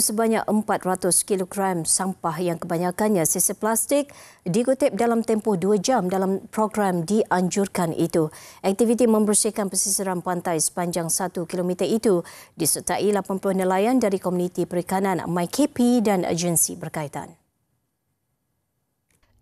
sebanyak 400 kg sampah yang kebanyakannya sisa plastik dikutip dalam tempoh 2 jam dalam program dianjurkan itu. Aktiviti membersihkan pesisiran pantai sepanjang 1 km itu disertai 80 nelayan dari komuniti perikanan MyKP dan agensi berkaitan.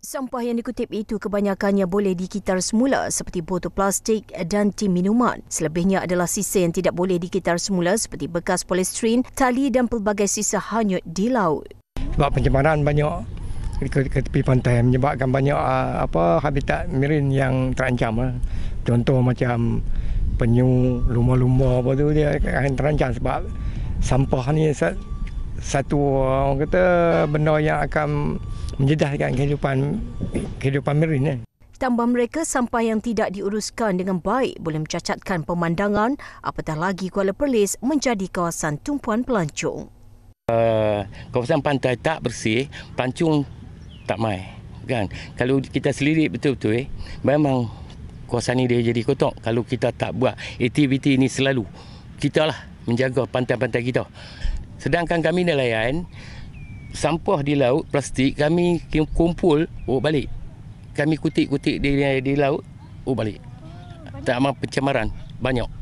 Sampah yang dikutip itu kebanyakannya boleh dikitar semula seperti botol plastik dan tin minuman. Selebihnya adalah sisa yang tidak boleh dikitar semula seperti bekas polistrin, tali dan pelbagai sisa hanyut di laut. Sebab pencemaran banyak ke tepi pantai menyebabkan banyak ah, apa habitat marin yang terancam. Ah. Contoh macam penyu, lumba-lumba apa tu dia akan terancam sebab sampah ni satu orang kata benda yang akan menjedahkan kehidupan kehidupan marin. Eh. Tambah mereka, sampah yang tidak diuruskan dengan baik boleh mencacatkan pemandangan apatah lagi Kuala Perlis menjadi kawasan tumpuan pelancong. Uh, kawasan pantai tak bersih, pelancong tak mai. Kan? Kalau kita selidik betul-betul, eh, memang kawasan ini dia jadi kotak. Kalau kita tak buat aktiviti ini selalu, kita lah menjaga pantai-pantai kita. Sedangkan kami nelayan, sampah di laut plastik kami kumpul oh balik kami kutik-kutik di di laut oh balik tak amat pencemaran banyak